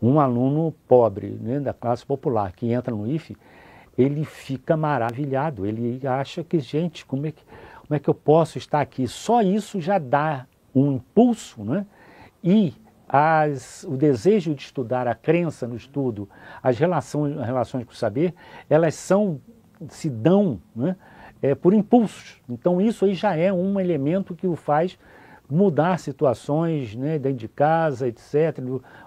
Um aluno pobre, né, da classe popular, que entra no IFE, ele fica maravilhado, ele acha que, gente, como é que, como é que eu posso estar aqui? Só isso já dá um impulso, né? E as, o desejo de estudar, a crença no estudo, as relações, relações com o saber, elas são, se dão né, é, por impulsos. Então isso aí já é um elemento que o faz mudar situações né, dentro de casa, etc.,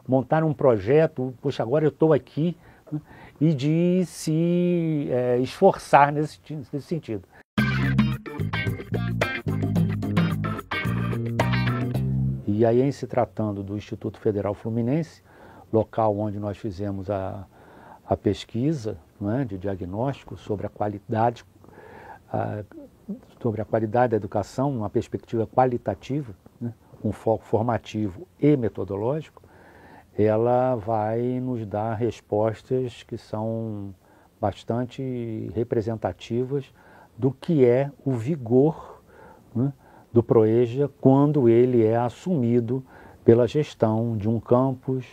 montar um projeto, poxa, agora eu estou aqui, né, e de se é, esforçar nesse, nesse sentido. E aí, em se tratando do Instituto Federal Fluminense, local onde nós fizemos a, a pesquisa né, de diagnóstico sobre a qualidade a, sobre a qualidade da educação, uma perspectiva qualitativa, né, um foco formativo e metodológico, ela vai nos dar respostas que são bastante representativas do que é o vigor né, do PROEJA quando ele é assumido pela gestão de um campus,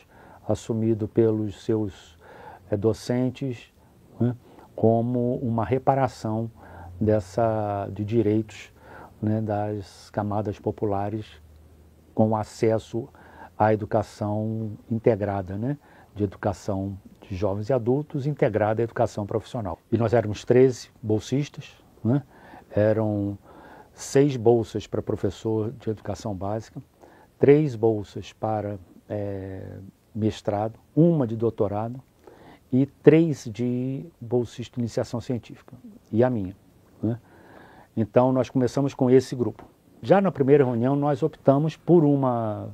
assumido pelos seus é, docentes, né, como uma reparação dessa, de direitos né, das camadas populares com acesso à educação integrada, né, de educação de jovens e adultos integrada à educação profissional. E nós éramos 13 bolsistas, né, eram seis bolsas para professor de educação básica, três bolsas para é, mestrado, uma de doutorado e três de bolsista de iniciação científica, e a minha. Né? Então, nós começamos com esse grupo. Já na primeira reunião, nós optamos por uma,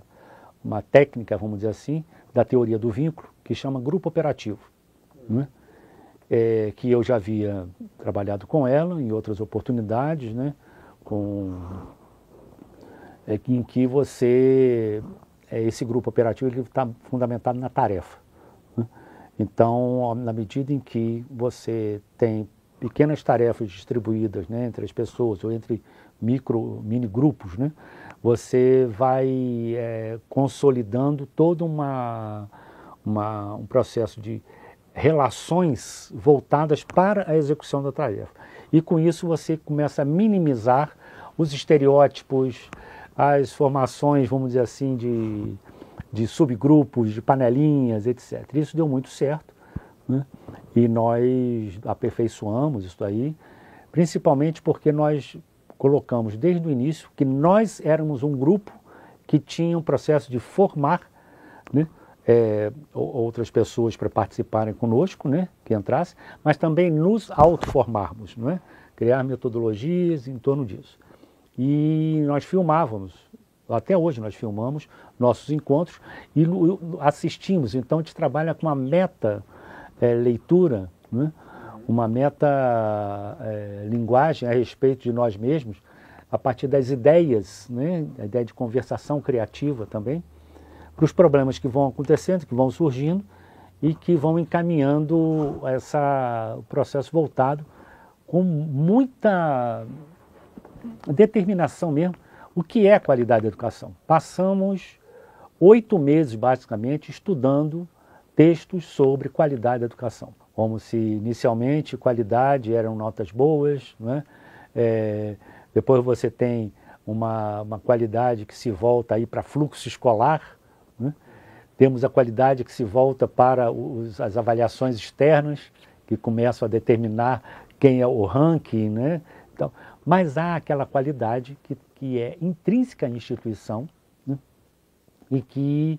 uma técnica, vamos dizer assim, da teoria do vínculo, que chama grupo operativo, né? é, que eu já havia trabalhado com ela em outras oportunidades, né? com, é, em que você, é, esse grupo operativo está fundamentado na tarefa. Né? Então, na medida em que você tem pequenas tarefas distribuídas né, entre as pessoas ou entre micro, mini grupos, né, você vai é, consolidando todo uma, uma, um processo de relações voltadas para a execução da tarefa. E com isso você começa a minimizar os estereótipos, as formações, vamos dizer assim, de, de subgrupos, de panelinhas, etc. Isso deu muito certo. Né? E nós aperfeiçoamos isso aí, principalmente porque nós colocamos desde o início que nós éramos um grupo que tinha um processo de formar né, é, outras pessoas para participarem conosco, né, que entrassem, mas também nos auto não é? criar metodologias em torno disso. E nós filmávamos, até hoje nós filmamos nossos encontros e assistimos. Então a gente trabalha com uma meta é, leitura, né? uma meta é, linguagem a respeito de nós mesmos, a partir das ideias, né? a ideia de conversação criativa também, para os problemas que vão acontecendo, que vão surgindo e que vão encaminhando essa, o processo voltado com muita determinação mesmo o que é qualidade da educação. Passamos oito meses, basicamente, estudando textos sobre qualidade da educação, como se inicialmente qualidade eram notas boas, né? é, depois você tem uma, uma, qualidade que se volta aí para fluxo escolar, né? temos a qualidade que se volta para os, as avaliações externas, que começam a determinar quem é o ranking, né? Então, mas há aquela qualidade que, que é intrínseca à instituição né? e que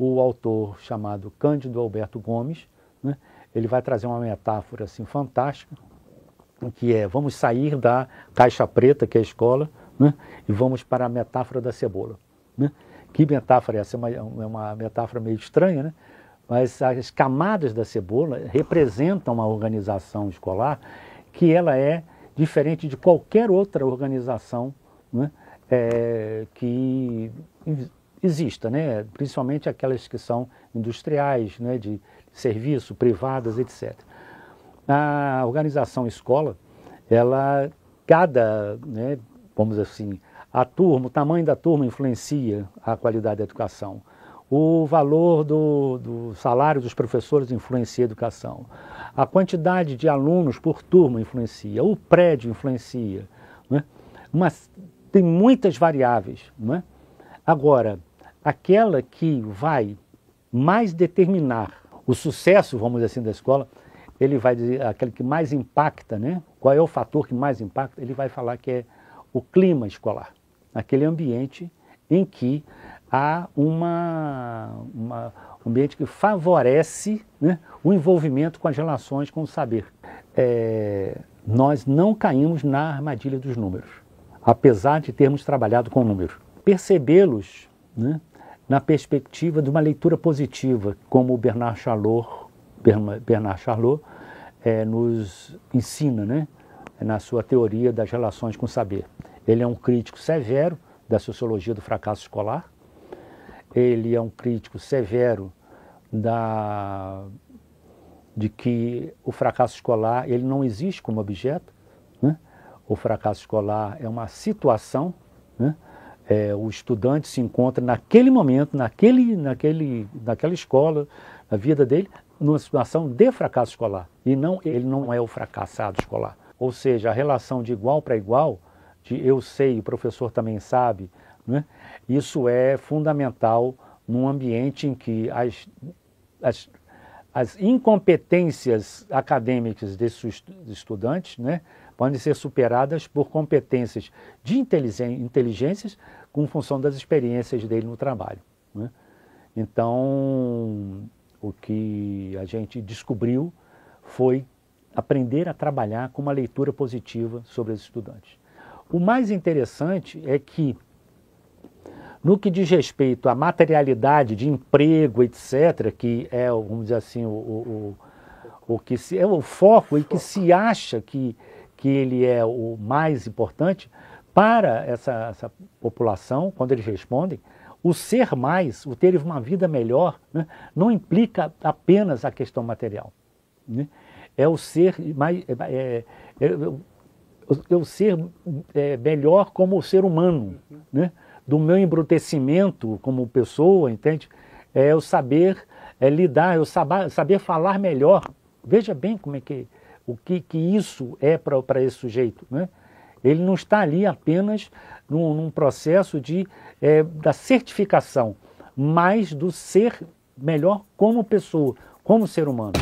o autor chamado Cândido Alberto Gomes, né, ele vai trazer uma metáfora assim fantástica, que é vamos sair da caixa preta, que é a escola, né, e vamos para a metáfora da cebola. Né? Que metáfora é essa? É uma, é uma metáfora meio estranha, né? mas as camadas da cebola representam uma organização escolar que ela é diferente de qualquer outra organização né, é, que exista, né? principalmente aquelas que são industriais, né? de serviço, privadas, etc. A organização escola, ela, cada, né, vamos assim, a turma, o tamanho da turma influencia a qualidade da educação. O valor do, do, salário dos professores influencia a educação. A quantidade de alunos por turma influencia. O prédio influencia. Né? Mas tem muitas variáveis. né? Agora, aquela que vai mais determinar o sucesso, vamos dizer assim, da escola, ele vai dizer, aquele que mais impacta, né? qual é o fator que mais impacta, ele vai falar que é o clima escolar, aquele ambiente em que há uma, uma um ambiente que favorece né, o envolvimento com as relações com o saber. É, nós não caímos na armadilha dos números, apesar de termos trabalhado com números. Percebê-los né, na perspectiva de uma leitura positiva, como o Bernard Charlot, Bernard Charlot é, nos ensina né, na sua teoria das relações com o saber. Ele é um crítico severo da sociologia do fracasso escolar, ele é um crítico severo da, de que o fracasso escolar ele não existe como objeto, né? o fracasso escolar é uma situação, né? é, o estudante se encontra naquele momento, naquele, naquele, naquela escola, na vida dele, numa situação de fracasso escolar. E não ele não é o fracassado escolar. Ou seja, a relação de igual para igual, de eu sei, o professor também sabe, né? isso é fundamental num ambiente em que as, as, as incompetências acadêmicas desses estudantes, né? podem ser superadas por competências de inteligências com função das experiências dele no trabalho. Né? Então, o que a gente descobriu foi aprender a trabalhar com uma leitura positiva sobre os estudantes. O mais interessante é que, no que diz respeito à materialidade de emprego, etc., que é, vamos dizer assim, o, o, o, o que se, é o foco e que se acha que que ele é o mais importante, para essa, essa população, quando eles respondem, o ser mais, o ter uma vida melhor, né, não implica apenas a questão material. Né? É o ser mais. É, é, é, é, é o ser é, melhor como ser humano, uhum. né? do meu embrutecimento como pessoa, entende? É o saber lidar, o saber, saber falar melhor. Veja bem como é que o que, que isso é para esse sujeito. Né? Ele não está ali apenas num, num processo de, é, da certificação, mas do ser melhor como pessoa, como ser humano.